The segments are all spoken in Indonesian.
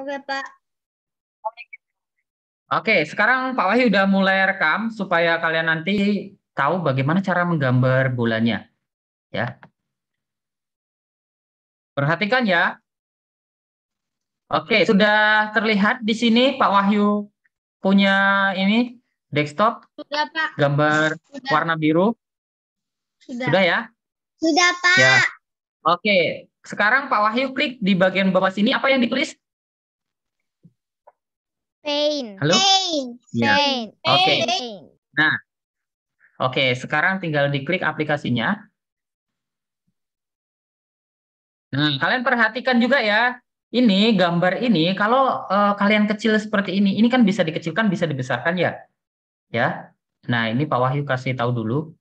Oke, Pak. Oke, sekarang Pak Wahyu udah mulai rekam supaya kalian nanti tahu bagaimana cara menggambar bulannya, Ya. Perhatikan ya. Oke, sudah terlihat di sini Pak Wahyu punya ini desktop. Sudah, Pak. Gambar sudah. warna biru. Sudah. Sudah ya? Sudah, Pak. Ya. Oke, sekarang Pak Wahyu klik di bagian bawah sini apa yang ditulis? Pain. Halo? Pain. Ya. Pain. Oke. Okay. Pain. Nah, oke. Okay. Sekarang tinggal diklik aplikasinya. Nah, kalian perhatikan juga ya. Ini gambar ini, kalau uh, kalian kecil seperti ini, ini kan bisa dikecilkan, bisa dibesarkan ya, ya. Nah, ini Pak Wahyu kasih tahu dulu.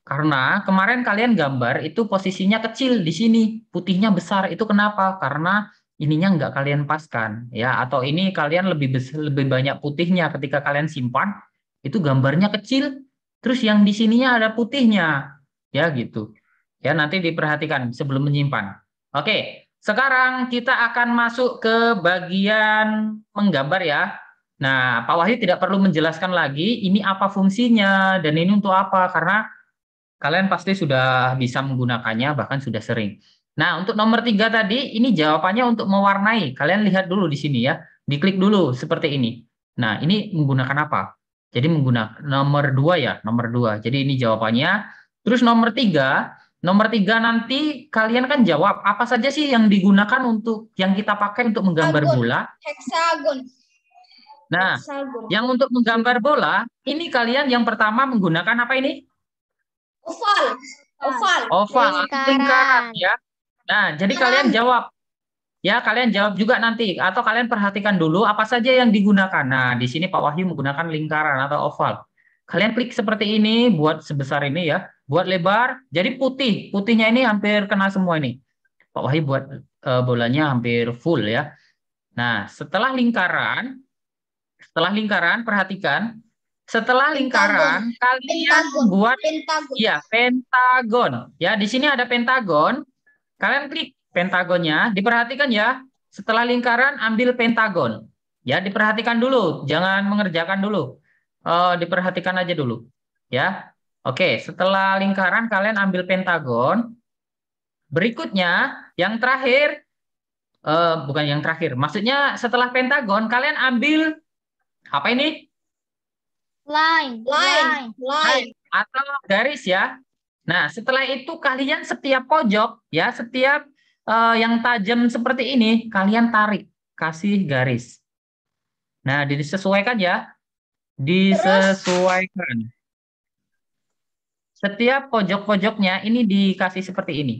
Karena kemarin kalian gambar itu posisinya kecil di sini, putihnya besar. Itu kenapa? Karena ininya nggak kalian paskan ya atau ini kalian lebih besar, lebih banyak putihnya ketika kalian simpan itu gambarnya kecil terus yang di sininya ada putihnya ya gitu ya nanti diperhatikan sebelum menyimpan oke sekarang kita akan masuk ke bagian menggambar ya nah Pak Wahyu tidak perlu menjelaskan lagi ini apa fungsinya dan ini untuk apa karena kalian pasti sudah bisa menggunakannya bahkan sudah sering Nah, untuk nomor tiga tadi, ini jawabannya untuk mewarnai. Kalian lihat dulu di sini ya. Diklik dulu seperti ini. Nah, ini menggunakan apa? Jadi menggunakan nomor dua ya, nomor dua. Jadi ini jawabannya. Terus nomor tiga, nomor tiga nanti kalian kan jawab apa saja sih yang digunakan untuk yang kita pakai untuk menggambar Agun. bola? Hexagon. Nah, Hexagon. yang untuk menggambar bola, ini kalian yang pertama menggunakan apa ini? Oval. Oval. Oval. Lingkaran. Lingkaran ya. Nah, jadi nah. kalian jawab. Ya, kalian jawab juga nanti atau kalian perhatikan dulu apa saja yang digunakan. Nah, di sini Pak Wahyu menggunakan lingkaran atau oval. Kalian klik seperti ini buat sebesar ini ya, buat lebar. Jadi putih, putihnya ini hampir kena semua ini. Pak Wahyu buat uh, bolanya hampir full ya. Nah, setelah lingkaran, setelah lingkaran perhatikan setelah lingkaran pentagon. kalian pentagon. buat pentagon. ya pentagon. Ya, di sini ada pentagon. Kalian klik pentagonnya, diperhatikan ya. Setelah lingkaran ambil pentagon. Ya, diperhatikan dulu, jangan mengerjakan dulu. Uh, diperhatikan aja dulu. Ya. Oke, setelah lingkaran kalian ambil pentagon. Berikutnya, yang terakhir uh, bukan yang terakhir. Maksudnya setelah pentagon kalian ambil apa ini? line, line, line. atau garis ya. Nah, setelah itu kalian setiap pojok ya, setiap uh, yang tajam seperti ini kalian tarik, kasih garis. Nah, disesuaikan ya. Disesuaikan. Setiap pojok-pojoknya ini dikasih seperti ini.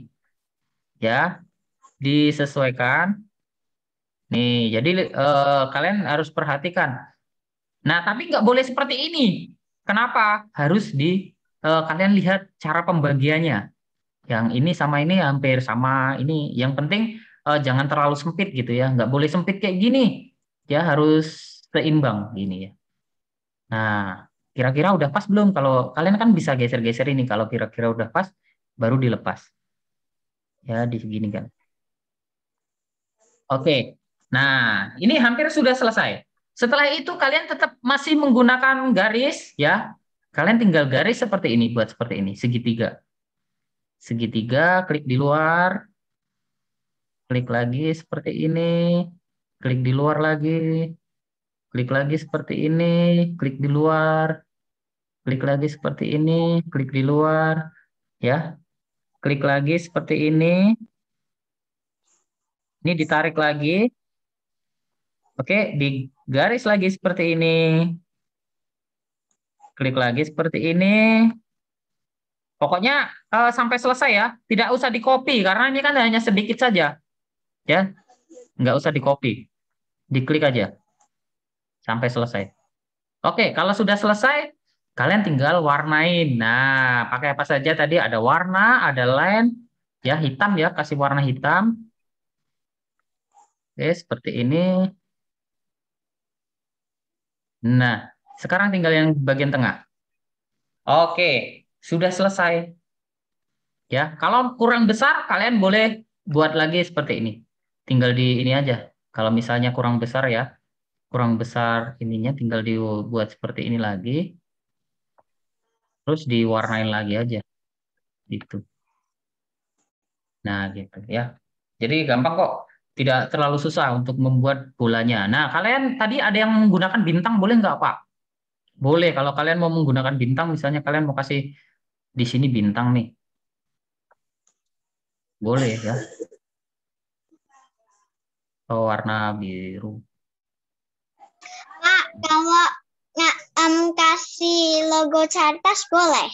Ya. Disesuaikan. Nih, jadi uh, kalian harus perhatikan. Nah, tapi nggak boleh seperti ini. Kenapa? Harus di Eh, kalian lihat cara pembagiannya. Yang ini sama ini hampir sama ini. Yang penting eh, jangan terlalu sempit gitu ya. Nggak boleh sempit kayak gini. Ya harus seimbang gini ya. Nah, kira-kira udah pas belum? Kalau kalian kan bisa geser-geser ini. Kalau kira-kira udah pas, baru dilepas. Ya, di segini kan. Oke. Nah, ini hampir sudah selesai. Setelah itu kalian tetap masih menggunakan garis ya. Kalian tinggal garis seperti ini, buat seperti ini, segitiga. Segitiga, klik di luar, klik lagi seperti ini, klik di luar lagi, klik lagi seperti ini, klik di luar, klik lagi seperti ini, klik di luar, ya. Klik lagi seperti ini. Ini ditarik lagi. Oke, digaris lagi seperti ini. Klik lagi seperti ini. Pokoknya uh, sampai selesai ya. Tidak usah di-copy karena ini kan hanya sedikit saja. Ya. Enggak usah di-copy. Diklik aja. Sampai selesai. Oke, kalau sudah selesai, kalian tinggal warnain. Nah, pakai apa saja tadi? Ada warna, ada line. Ya, hitam ya. Kasih warna hitam. Oke, seperti ini. Nah, sekarang tinggal yang bagian tengah. Oke, sudah selesai. Ya, kalau kurang besar kalian boleh buat lagi seperti ini. Tinggal di ini aja. Kalau misalnya kurang besar ya, kurang besar ininya tinggal dibuat seperti ini lagi. Terus diwarnain lagi aja. Gitu. Nah, gitu ya. Jadi gampang kok. Tidak terlalu susah untuk membuat bolanya. Nah, kalian tadi ada yang menggunakan bintang boleh nggak, Pak? Boleh kalau kalian mau menggunakan bintang misalnya kalian mau kasih di sini bintang nih. Boleh ya. Oh, warna biru. nah, kalau nak um, kasih logo Caritas boleh?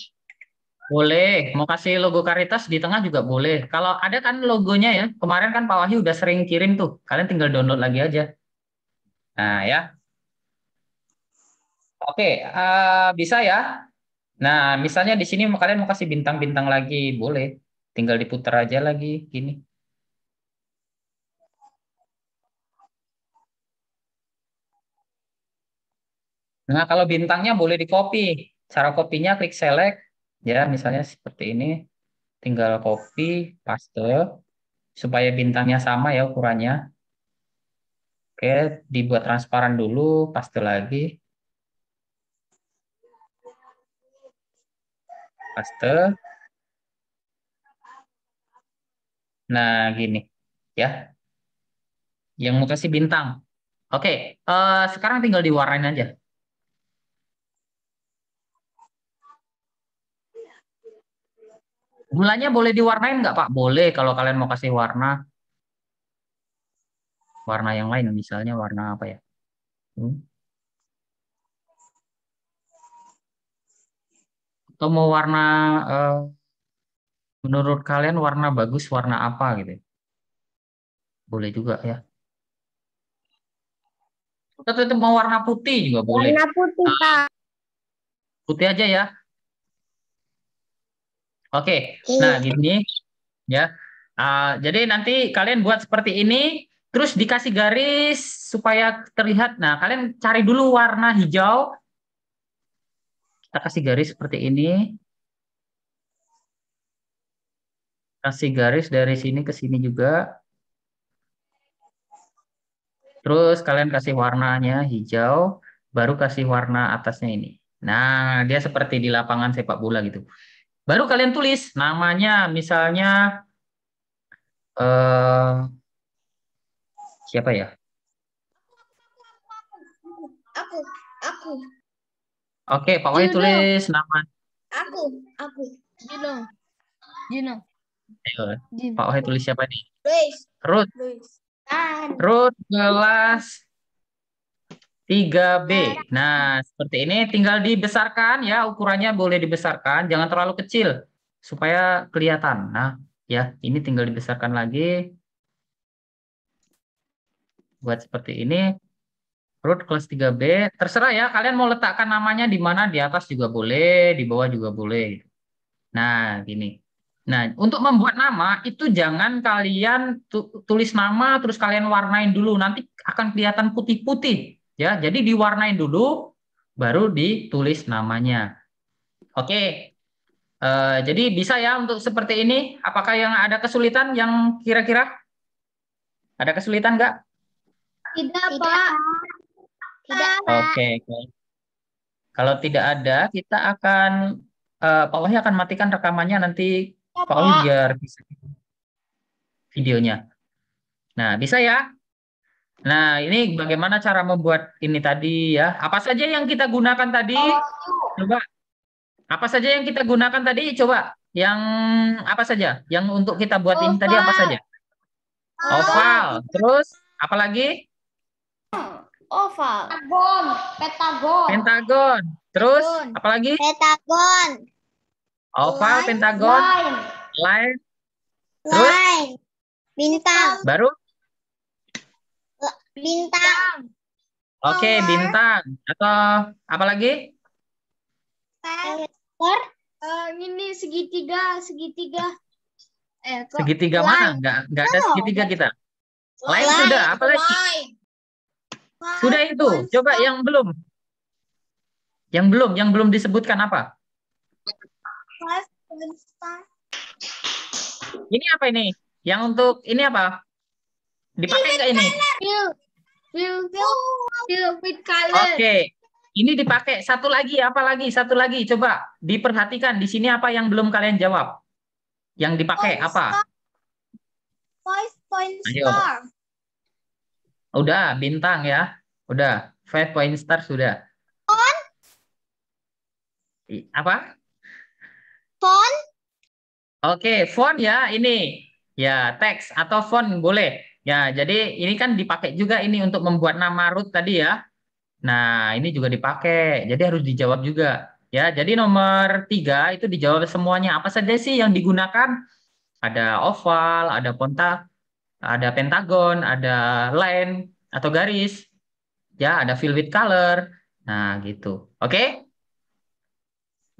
Boleh, mau kasih logo karitas di tengah juga boleh. Kalau ada kan logonya ya, kemarin kan Pak Wahyu udah sering kirim tuh. Kalian tinggal download lagi aja. Nah ya, Oke, uh, bisa ya. Nah, misalnya di sini kalian mau kasih bintang-bintang lagi, boleh. Tinggal diputar aja lagi, gini. Nah, kalau bintangnya boleh di-copy. Cara kopinya klik select, ya misalnya seperti ini. Tinggal copy, paste, supaya bintangnya sama ya ukurannya. Oke, dibuat transparan dulu, paste lagi. paste. Nah, gini ya. Yang mau kasih bintang. Oke, uh, sekarang tinggal diwarnain aja. Gulanya boleh diwarnain nggak Pak? Boleh kalau kalian mau kasih warna. Warna yang lain, misalnya warna apa ya? Hmm. atau mau warna uh, menurut kalian warna bagus warna apa gitu boleh juga ya atau itu mau warna putih juga boleh putih nah, pak putih aja ya Oke, okay. nah gini ya. Uh, jadi nanti kalian buat seperti ini, terus dikasih garis supaya terlihat. Nah, kalian cari dulu warna hijau kita kasih garis seperti ini. Kasih garis dari sini ke sini juga. Terus kalian kasih warnanya hijau, baru kasih warna atasnya ini. Nah, dia seperti di lapangan sepak bola gitu. Baru kalian tulis namanya, misalnya uh, siapa ya? Aku, aku. Oke, Pak pokoknya tulis nama. Aku, aku. Juno. Juno. Ayo, Gino. Pak Wahid tulis siapa nih? Luis. Ruth. Luis. Ruth gelas 3B. Nah, seperti ini tinggal dibesarkan ya, ukurannya boleh dibesarkan, jangan terlalu kecil supaya kelihatan. Nah, ya, ini tinggal dibesarkan lagi. Buat seperti ini root kelas 3B. Terserah ya, kalian mau letakkan namanya di mana, di atas juga boleh, di bawah juga boleh. Nah, gini. Nah, untuk membuat nama itu jangan kalian tulis nama terus kalian warnain dulu, nanti akan kelihatan putih-putih ya. Jadi diwarnain dulu baru ditulis namanya. Oke. Uh, jadi bisa ya untuk seperti ini, apakah yang ada kesulitan yang kira-kira ada kesulitan nggak? Tidak, Pak. Tidak, Oke, okay, Kalau tidak ada, kita akan uh, Pak Wahyu akan matikan rekamannya nanti ya, Pak Wahyu biar bisa videonya. Nah, bisa ya? Nah, ini bagaimana cara membuat ini tadi ya? Apa saja yang kita gunakan tadi? Coba. Apa saja yang kita gunakan tadi? Coba. Yang apa saja? Yang untuk kita buat ini tadi apa saja? Oval. Terus apa lagi? Hmm oval. Pentagon. Pentagon. Pentagon. Terus pentagon. apalagi? Pentagon. Oval, line. pentagon, line. line. Terus? Bintang. Baru? Bintang. Oke, okay, bintang. Atau apalagi? Star. Uh, eh, ini segitiga, segitiga. Eh, Segitiga line. mana? Enggak, enggak ada segitiga kita. Lain sudah, lagi? Line. Sudah itu. Coba yang belum. Yang belum, yang belum disebutkan apa? Ini apa ini? Yang untuk ini apa? Dipakai nggak ini? Oke. Okay. Ini dipakai satu lagi, apa lagi? Satu lagi, coba diperhatikan di sini apa yang belum kalian jawab? Yang dipakai apa? Five point star. Udah, bintang ya. Udah, five point star sudah. Pon? Apa? Pon? Oke, font ya ini. Ya, teks atau font boleh. Ya, jadi ini kan dipakai juga ini untuk membuat nama root tadi ya. Nah, ini juga dipakai. Jadi harus dijawab juga. Ya, jadi nomor tiga itu dijawab semuanya. Apa saja sih yang digunakan? Ada oval, ada kontak, ada pentagon, ada line atau garis, ya ada fill with color. Nah, gitu. Oke? Okay?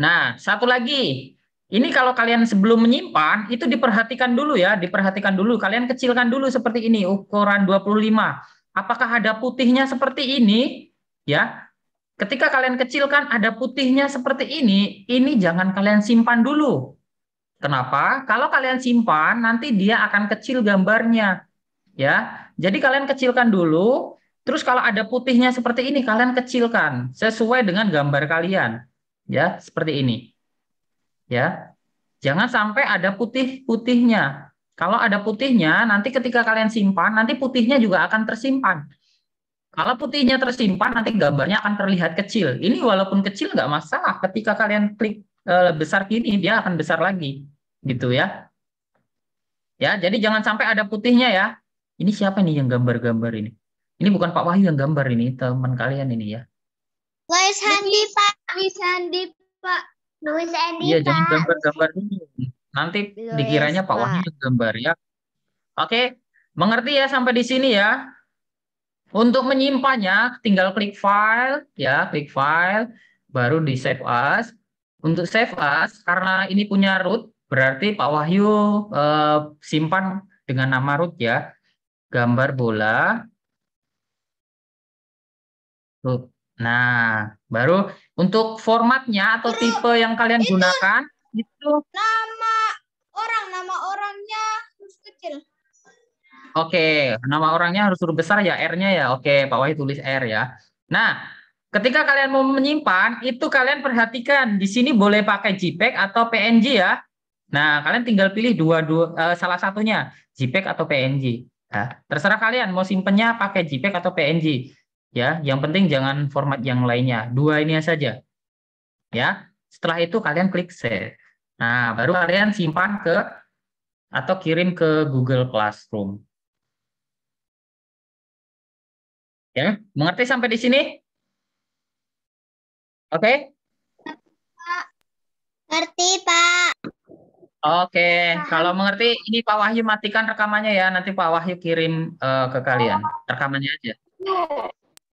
Nah, satu lagi. Ini kalau kalian sebelum menyimpan, itu diperhatikan dulu ya, diperhatikan dulu. Kalian kecilkan dulu seperti ini, ukuran 25. Apakah ada putihnya seperti ini? Ya. Ketika kalian kecilkan ada putihnya seperti ini, ini jangan kalian simpan dulu. Kenapa? Kalau kalian simpan, nanti dia akan kecil gambarnya. Ya. Jadi kalian kecilkan dulu, terus kalau ada putihnya seperti ini kalian kecilkan sesuai dengan gambar kalian. Ya, seperti ini. Ya. Jangan sampai ada putih-putihnya. Kalau ada putihnya, nanti ketika kalian simpan, nanti putihnya juga akan tersimpan. Kalau putihnya tersimpan, nanti gambarnya akan terlihat kecil. Ini walaupun kecil nggak masalah. Ketika kalian klik Eh, besar kini dia akan besar lagi gitu ya ya jadi jangan sampai ada putihnya ya ini siapa nih yang gambar-gambar ini ini bukan Pak Wahyu yang gambar ini teman kalian ini ya Luis Handi Pak Luis Handi Pak Luis Handi Iya jangan gambar-gambar ini nanti dikiranya Pak Wahyu yang gambar ya oke mengerti ya sampai di sini ya untuk menyimpannya tinggal klik file ya klik file baru di save as untuk save as, karena ini punya root, berarti Pak Wahyu eh, simpan dengan nama root ya. Gambar bola. Root. Nah, baru untuk formatnya atau tipe yang kalian itu gunakan itu nama orang, nama orangnya harus kecil. Oke, okay, nama orangnya harus huruf besar ya R-nya ya. Oke, okay, Pak Wahyu tulis R ya. Nah, Ketika kalian mau menyimpan, itu kalian perhatikan di sini boleh pakai JPEG atau PNG ya. Nah, kalian tinggal pilih dua, dua uh, salah satunya, JPEG atau PNG. Nah, terserah kalian mau simpennya pakai JPEG atau PNG. Ya, yang penting jangan format yang lainnya. Dua ini saja. Ya. Setelah itu kalian klik save. Nah, baru kalian simpan ke atau kirim ke Google Classroom. Ya, mengerti sampai di sini? Oke? Okay? Ngerti, Pak. Oke, kalau mengerti ini Pak Wahyu matikan rekamannya ya. Nanti Pak Wahyu kirim uh, ke kalian rekamannya aja. Iya.